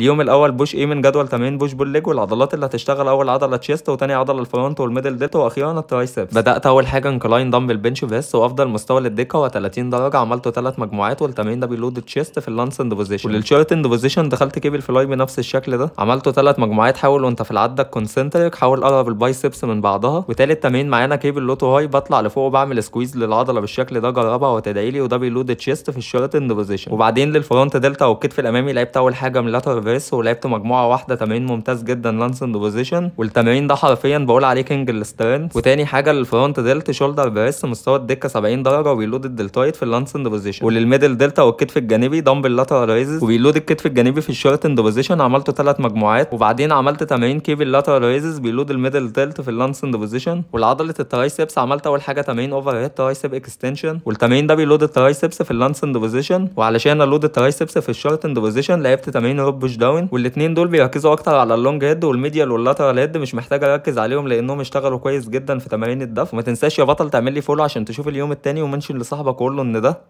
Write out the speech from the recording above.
اليوم الاول بوش ايه من جدول تمرين بوش بول ليج والعضلات اللي هتشتغل اول عضله تشيست وتاني عضله الفرونت والميدل ديت واخيرا الترايسبس بدات اول حاجه انكلاين دمبل بنش بس وافضل مستوى للدكه هو 30 درجه عملته ثلاث مجموعات والتمرين ده بيلود تشيست في اللانسند بوزيشن وللشورتند بوزيشن دخلت كيبل فلاي بنفس الشكل ده عملته ثلاث مجموعات حاول وانت في العده كونسنتريك حاول اقرب البايسبس من بعضها وتالت تمرين معانا كيبل لوتو هاي بطلع لفوق وبعمل سكويز للعضله بالشكل ده جربها لي وده بيلود تشيست في الشورتند بوزيشن وبعدين للفرونت دلتا والكتف الامامي لعبت اول حاجه من لاتر الفيرس ولعبت مجموعه واحده تمرين ممتاز جدا لانسند بوزيشن والتمرين ده حرفيا بقول عليه كينج السترنت وتاني حاجه للفرونت دلت شولدر بريس مستوى الدكه 70 درجه وبيلود دلتايت في اللانسند بوزيشن وللميدل دلتا والكتف الجانبي دمبل لاترال ريزز وبيلود الكتف الجانبي في اند بوزيشن عملته ثلاث مجموعات وبعدين عملت تمرين كيبل لاترال ريزز بيلود الميدل دلت في اللانسند بوزيشن والعضله الترايسبس عملت اول حاجه تمرين اوفر هيد ترايسب اكستنشن والتمرين ده بيلود الترايسبس في اند بوزيشن وعلشان الود الترايسبس في اند بوزيشن لعبت تمرين روب بوش داون والاثنين دول بيركزوا اكتر على اللونج هيد والميديال واللاترال هيد مش محتاج اركز عليهم لانهم اشتغلوا كويس جدا في تمارين الدفع وما تنساش يا بطل تعمل لي فولو عشان تشوف اليوم التاني ومنشن لصاحبك وقول له ان ده